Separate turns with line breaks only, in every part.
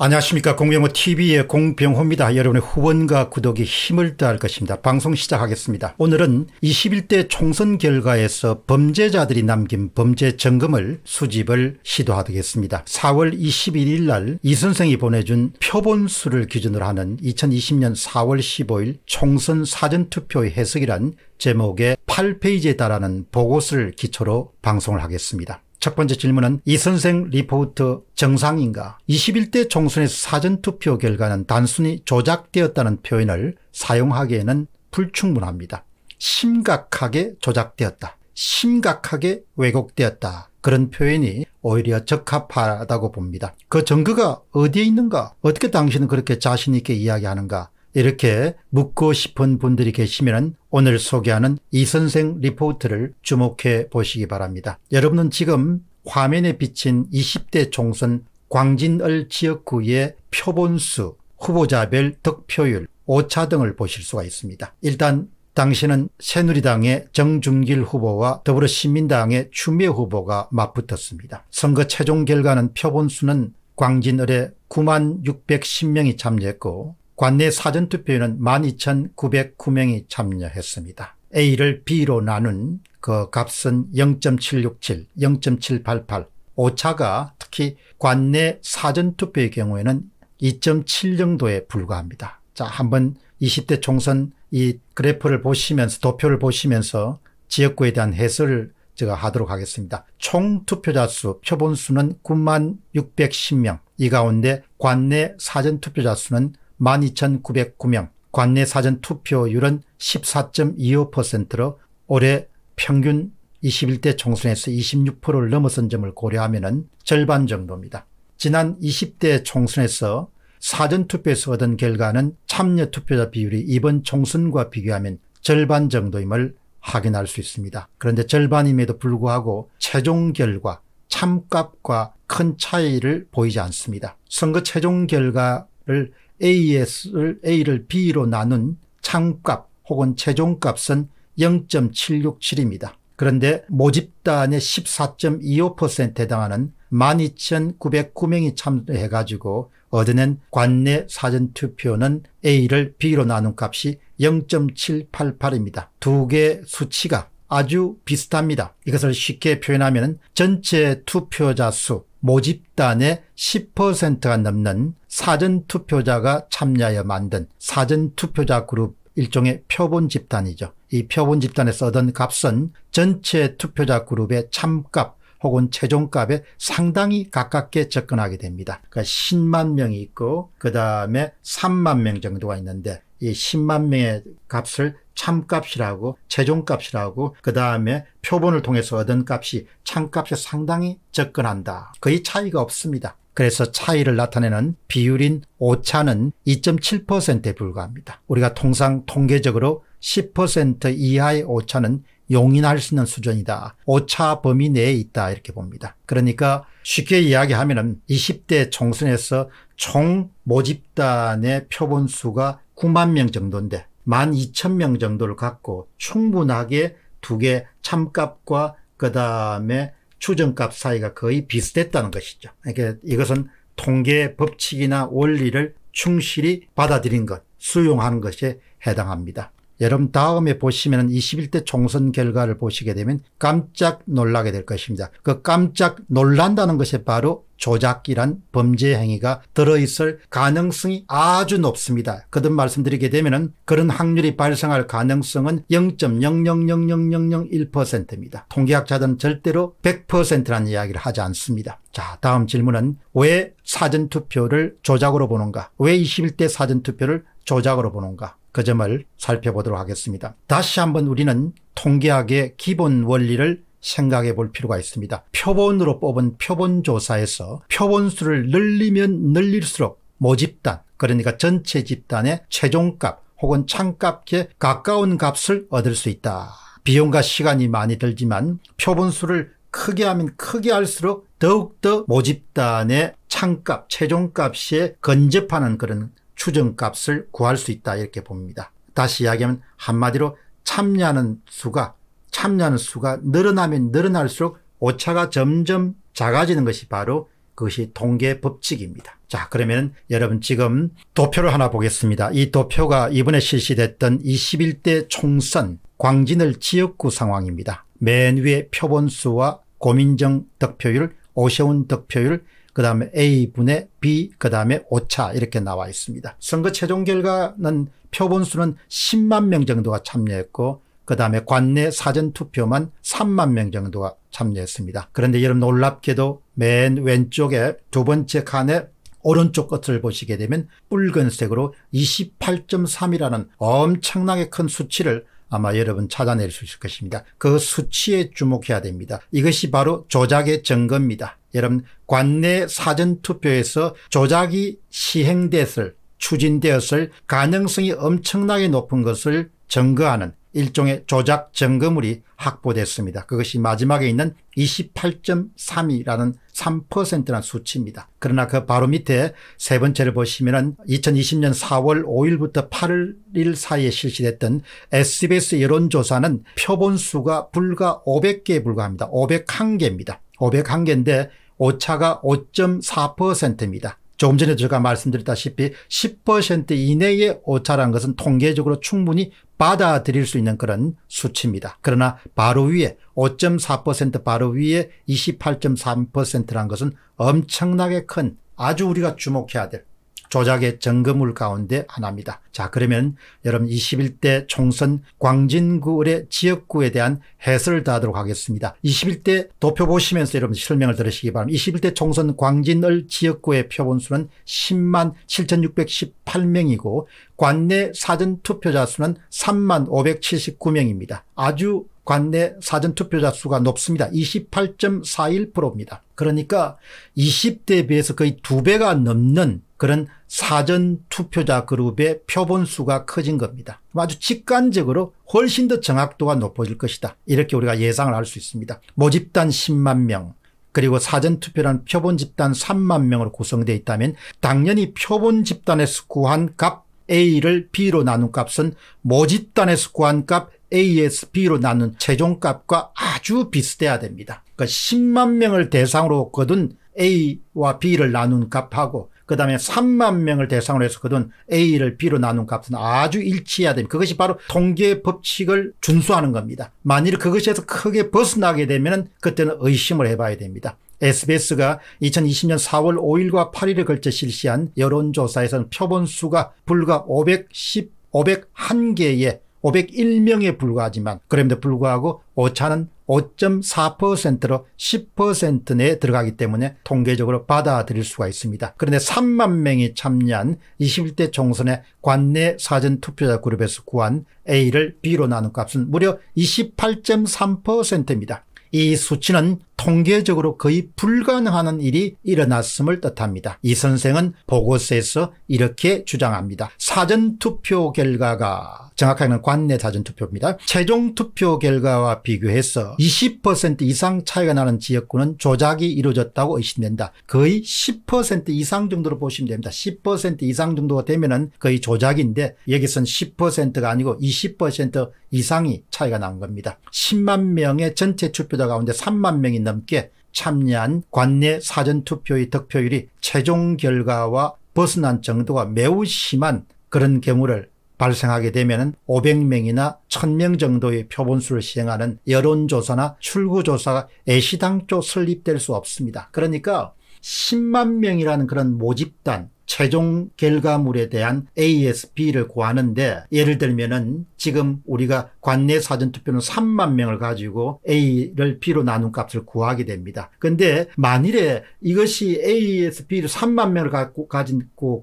안녕하십니까 공병호 TV의 공병호입니다. 여러분의 후원과 구독이 힘을 다할 것입니다. 방송 시작하겠습니다. 오늘은 21대 총선 결과에서 범죄자들이 남긴 범죄 점검을 수집을 시도하겠습니다. 4월 21일 날 이선생이 보내준 표본수를 기준으로 하는 2020년 4월 15일 총선 사전투표의 해석이란 제목의 8페이지에 달하는 보고서를 기초로 방송을 하겠습니다. 첫 번째 질문은 이 선생 리포트 정상인가? 21대 총선에서 사전투표 결과는 단순히 조작되었다는 표현을 사용하기에는 불충분합니다. 심각하게 조작되었다. 심각하게 왜곡되었다. 그런 표현이 오히려 적합하다고 봅니다. 그 증거가 어디에 있는가? 어떻게 당신은 그렇게 자신있게 이야기하는가? 이렇게 묻고 싶은 분들이 계시면 오늘 소개하는 이 선생 리포트를 주목해 보시기 바랍니다. 여러분은 지금 화면에 비친 20대 총선 광진을 지역구의 표본수, 후보자별 득표율, 오차 등을 보실 수가 있습니다. 일단 당시는 새누리당의 정중길 후보와 더불어시민당의 추미애 후보가 맞붙었습니다. 선거 최종 결과는 표본수는 광진을에 9만 610명이 참여했고 관내 사전투표에는 12,909명이 참여했습니다. A를 B로 나눈 그 값은 0.767, 0.788, 오차가 특히 관내 사전투표의 경우에는 2.7 정도에 불과합니다. 자, 한번 20대 총선 이 그래프를 보시면서, 도표를 보시면서 지역구에 대한 해설을 제가 하도록 하겠습니다. 총 투표자 수, 표본 수는 9만 610명. 이 가운데 관내 사전 투표자 수는 12,909명, 관내 사전 투표율은 14.25%로 올해 평균 21대 총선에서 26%를 넘어선 점을 고려하면 절반 정도입니다. 지난 20대 총선에서 사전투표에서 얻은 결과는 참여투표자 비율이 이번 총선과 비교하면 절반 정도임을 확인할 수 있습니다. 그런데 절반임에도 불구하고 최종 결과 참값과 큰 차이를 보이지 않습니다. 선거 최종 결과를 AS를 A를 B로 나눈 창값 혹은 최종값은 0.767입니다. 그런데 모집단의 14.25%에 해당하는 12,909명이 참여해가지고 얻어낸 관내 사전투표는 A를 B로 나눈 값이 0.788입니다. 두개 수치가 아주 비슷합니다. 이것을 쉽게 표현하면 전체 투표자 수 모집단의 10%가 넘는 사전투표자가 참여하여 만든 사전투표자 그룹 일종의 표본 집단이죠. 이 표본 집단에서 얻은 값은 전체 투표자 그룹의 참값 혹은 최종값에 상당히 가깝게 접근하게 됩니다. 그러니까 10만 명이 있고 그 다음에 3만 명 정도가 있는데 이 10만 명의 값을 참값이라고 최종값이라고 그 다음에 표본을 통해서 얻은 값이 참값에 상당히 접근한다. 거의 차이가 없습니다. 그래서 차이를 나타내는 비율인 오차는 2.7%에 불과합니다. 우리가 통상 통계적으로 10% 이하의 오차는 용인할 수 있는 수준이다. 오차 범위 내에 있다 이렇게 봅니다. 그러니까 쉽게 이야기하면 20대 총선에서 총 모집단의 표본수가 9만 명 정도인데 1만 2천 명 정도를 갖고 충분하게 두 개 참값과 그 다음에 추정값 사이가 거의 비슷했다는 것이죠. 그러니까 이것은 통계 법칙이나 원리를 충실히 받아들인 것, 수용하는 것에 해당합니다. 여러분 다음에 보시면 21대 총선 결과를 보시게 되면 깜짝 놀라게 될 것입니다. 그 깜짝 놀란다는 것이 바로 조작기란 범죄 행위가 들어있을 가능성이 아주 높습니다. 거듭 말씀드리게 되면 그런 확률이 발생할 가능성은 0.000001%입니다. 통계학자들은 절대로 100%라는 이야기를 하지 않습니다. 자 다음 질문은 왜 사전투표를 조작으로 보는가 왜 21대 사전투표를 조작으로 보는가 그 점을 살펴보도록 하겠습니다. 다시 한번 우리는 통계학의 기본 원리를 생각해 볼 필요가 있습니다. 표본으로 뽑은 표본조사에서 표본수를 늘리면 늘릴수록 모집단 그러니까 전체 집단의 최종값 혹은 창값에 가까운 값을 얻을 수 있다. 비용과 시간이 많이 들지만 표본수를 크게 하면 크게 할수록 더욱더 모집단의 창값, 최종값에 근접하는 그런 추정값을 구할 수 있다 이렇게 봅니다. 다시 이야기하면 한마디로 참여하는 수가 참여하는 수가 늘어나면 늘어날수록 오차가 점점 작아지는 것이 바로 그것이 통계 법칙입니다. 자 그러면 여러분 지금 도표를 하나 보겠습니다. 이 도표가 이번에 실시됐던 21대 총선 광진을 지역구 상황입니다. 맨 위에 표본수와 고민정 득표율, 오세훈 득표율, 그 다음에 A분의 B, 그 다음에 오차 이렇게 나와 있습니다. 선거 최종 결과는 표본수는 10만 명 정도가 참여했고 그 다음에 관내 사전투표만 3만 명 정도가 참여했습니다. 그런데 여러분 놀랍게도 맨 왼쪽에 두 번째 칸에 오른쪽 끝을 보시게 되면 붉은색으로 28.3이라는 엄청나게 큰 수치를 아마 여러분 찾아낼 수 있을 것입니다. 그 수치에 주목해야 됩니다. 이것이 바로 조작의 증거입니다. 여러분 관내 사전투표에서 조작이 시행됐을 추진되었을 가능성이 엄청나게 높은 것을 증거하는 일종의 조작 증거물이 확보됐습니다. 그것이 마지막에 있는 28.3이라는 3%라는 수치입니다. 그러나 그 바로 밑에 세 번째를 보시면은 2020년 4월 5일부터 8일 사이에 실시됐던 SBS 여론조사는 표본수가 불과 500개에 불과합니다. 501개입니다. 501개인데 오차가 5.4%입니다. 조금 전에 제가 말씀드렸다시피 10% 이내의 오차라는 것은 통계적으로 충분히 받아들일 수 있는 그런 수치입니다. 그러나 바로 위에 5.4% 바로 위에 28.3%란 것은 엄청나게 큰 아주 우리가 주목해야 될 조작의 정거물 가운데 하나입니다. 자 그러면 여러분 21대 총선 광진구의 지역구에 대한 해설을 다하도록 하겠습니다. 21대 도표 보시면서 여러분 설명을 들으시기 바랍니다. 21대 총선 광진을 지역구의 표본수는 10만 7610 8명이고 관내 사전투표자 수는 3만 579명입니다. 아주 관내 사전투표자 수가 높습니다. 28.41%입니다. 그러니까 20대에 비해서 거의 두배가 넘는 그런 사전투표자 그룹의 표본수가 커진 겁니다. 아주 직관적으로 훨씬 더 정확도가 높아질 것이다. 이렇게 우리가 예상을 할 수 있습니다. 모집단 10만 명, 그리고 사전투표란 표본 집단 3만 명으로 구성되어 있다면 당연히 표본 집단에서 구한 값 A를 B로 나눈 값은 모집단에서 구한 값 AS B로 나눈 최종값과 아주 비슷해야 됩니다. 그러니까 10만 명을 대상으로 거둔 A와 B를 나눈 값하고 그다음에 3만 명을 대상으로 해서거든 A를 B로 나눈 값은 아주 일치해야 됩니다. 그것이 바로 통계 법칙을 준수하는 겁니다. 만일 그것에서 크게 벗어나게 되면 그때는 의심을 해봐야 됩니다. SBS가 2020년 4월 5일과 8일에 걸쳐 실시한 여론조사에서는 표본수가 불과 510, 501개의 501명에 불과하지만 그럼에도 불구하고 오차는 5.4%로 10% 내에 들어가기 때문에 통계적으로 받아들일 수가 있습니다. 그런데 3만 명이 참여한 21대 총선의 관내 사전 투표자 그룹에서 구한 A를 B로 나눈 값은 무려 28.3%입니다. 이 수치는 통계적으로 거의 불가능하는 일이 일어났음을 뜻합니다. 이 선생은 보고서에서 이렇게 주장합니다. 사전투표 결과가 정확하게는 관내 사전투표입니다. 최종 투표 결과와 비교해서 20% 이상 차이가 나는 지역구는 조작이 이루어졌다고 의심된다. 거의 10% 이상 정도로 보시면 됩니다. 10% 이상 정도가 되면 은 거의 조작인데 여기선 10%가 아니고 20% 이상이 차이가 난 겁니다. 10만 명의 전체 투표 투자 가운데 3만 명이 넘게 참여한 관내 사전투표의 득표율이 최종 결과와 벗어난 정도가 매우 심한 그런 경우를 발생하게 되면 500명이나 1000명 정도의 표본수를 시행하는 여론조사나 출구조사가 애시당초 설립될 수 없습니다. 그러니까 10만 명이라는 그런 모집단 최종 결과물에 대한 a s b 를 구하는데 예를 들면은 지금 우리가 관내 사전투표는 3만 명을 가지고 A를 B로 나눈 값을 구하게 됩니다. 근데 만일에 이것이 ASP를 3만 명을 갖고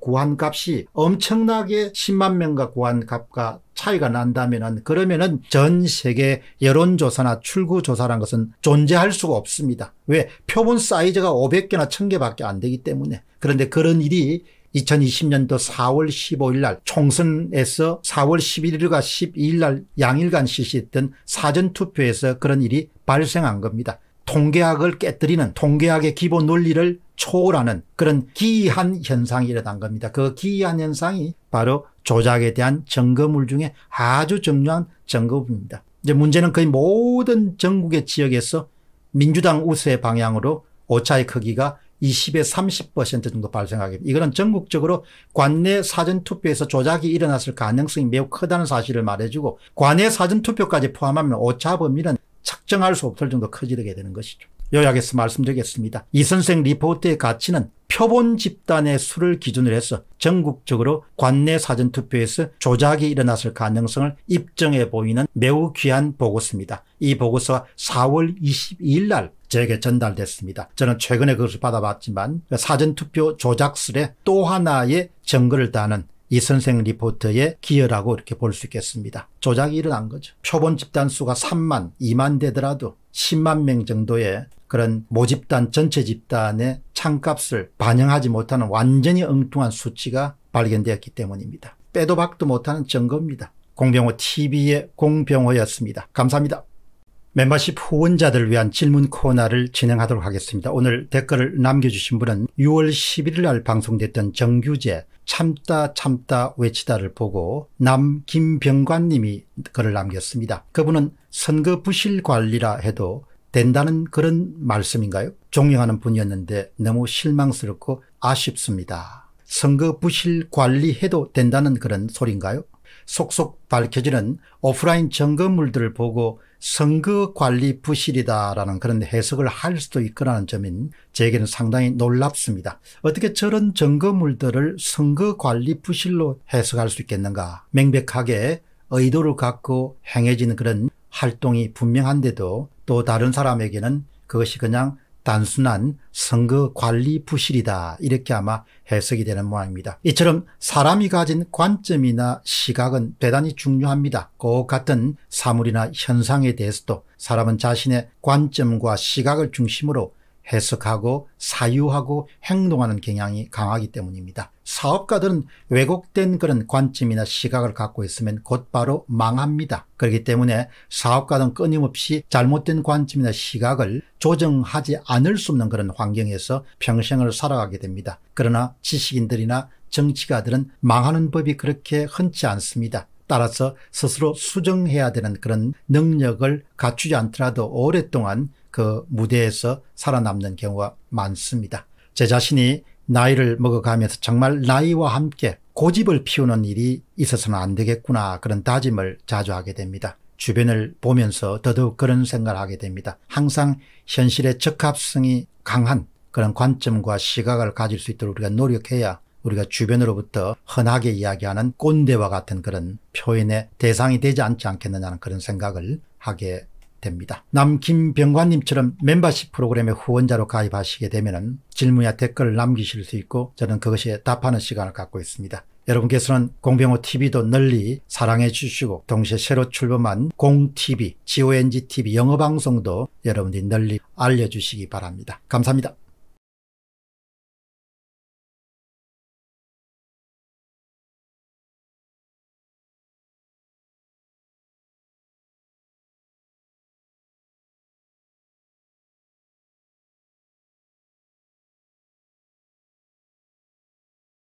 구한 값이 엄청나게 10만 명과 구한 값과 차이가 난다면은 그러면은 전 세계 여론조사나 출구조사란 것은 존재할 수가 없습니다. 왜? 표본 사이즈가 500개나 1000개밖에 안 되기 때문에. 그런데 그런 일이 2020년도 4월 15일 날 총선에서 4월 11일과 12일 날 양일간 실시했던 사전투표에서 그런 일이 발생한 겁니다. 통계학을 깨뜨리는 통계학의 기본 논리를 초월하는 그런 기이한 현상이 일어난 겁니다. 그 기이한 현상이 바로 조작에 대한 점거물 중에 아주 중요한 점거입니다 이제 문제는 거의 모든 전국의 지역에서 민주당 우세 방향으로 오차의 크기가 20에 30% 정도 발생하게 됩니다. 이거는 전국적으로 관내 사전투표에서 조작이 일어났을 가능성이 매우 크다는 사실을 말해주고 관내 사전투표까지 포함하면 오차 범위는 측정할 수 없을 정도 커지게 되는 것이죠. 요약해서 말씀드리겠습니다. 이 선생 리포트의 가치는 표본 집단의 수를 기준으로 해서 전국적으로 관내 사전투표에서 조작이 일어났을 가능성을 입증해 보이는 매우 귀한 보고서입니다. 이 보고서가 4월 22일 날저에게 전달됐습니다. 저는 최근에 그것을 받아봤지만 사전투표 조작술에 또 하나의 증거를 다는 이 선생 리포터의 기여라고 이렇게 볼 수 있겠습니다. 조작이 일어난 거죠. 표본 집단 수가 3만, 2만 되더라도 10만 명 정도의 그런 모집단 전체 집단의 창값을 반영하지 못하는 완전히 엉뚱한 수치가 발견되었기 때문입니다. 빼도 박도 못하는 증거입니다. 공병호 TV의 공병호였습니다. 감사합니다. 멤버십 후원자들 위한 질문 코너를 진행하도록 하겠습니다. 오늘 댓글을 남겨주신 분은 6월 11일 날 방송됐던 정규제 참다 참다 외치다를 보고 남김병관님이 글을 남겼습니다. 그분은 선거 부실 관리라 해도 된다는 그런 말씀인가요? 종경하는 분이었는데 너무 실망스럽고 아쉽습니다. 선거 부실 관리해도 된다는 그런 소리인가요 속속 밝혀지는 오프라인 점검물들을 보고 선거 관리 부실이다라는 그런 해석을 할 수도 있거라는 점인 제게는 상당히 놀랍습니다. 어떻게 저런 점검물들을 선거 관리 부실로 해석할 수 있겠는가? 명백하게 의도를 갖고 행해지는 그런 활동이 분명한데도 또 다른 사람에게는 그것이 그냥 단순한 선거 관리 부실이다 이렇게 아마 해석이 되는 모양입니다. 이처럼 사람이 가진 관점이나 시각은 대단히 중요합니다. 꼭 같은 사물이나 현상에 대해서도 사람은 자신의 관점과 시각을 중심으로 해석하고 사유하고 행동하는 경향이 강하기 때문입니다. 사업가들은 왜곡된 그런 관점이나 시각을 갖고 있으면 곧바로 망합니다. 그렇기 때문에 사업가는 끊임없이 잘못된 관점이나 시각을 조정하지 않을 수 없는 그런 환경에서 평생을 살아가게 됩니다. 그러나 지식인들이나 정치가들은 망하는 법이 그렇게 흔치 않습니다. 따라서 스스로 수정해야 되는 그런 능력을 갖추지 않더라도 오랫동안 그 무대에서 살아남는 경우가 많습니다. 제 자신이 나이를 먹어가면서 정말 나이와 함께 고집을 피우는 일이 있어서는 안 되겠구나 그런 다짐을 자주 하게 됩니다. 주변을 보면서 더더욱 그런 생각을 하게 됩니다. 항상 현실의 적합성이 강한 그런 관점과 시각을 가질 수 있도록 우리가 노력해야 우리가 주변으로부터 흔하게 이야기하는 꼰대와 같은 그런 표현의 대상이 되지 않지 않겠느냐는 그런 생각을 하게 됩니다. 남김병관님처럼 멤버십 프로그램의 후원자로 가입하시게 되면 질문이나 댓글을 남기실 수 있고 저는 그것에 답하는 시간을 갖고 있습니다. 여러분께서는 공병호TV도 널리 사랑해 주시고 동시에 새로 출범한 공TV, GONGTV 영어방송도 여러분들이 널리 알려주시기 바랍니다. 감사합니다.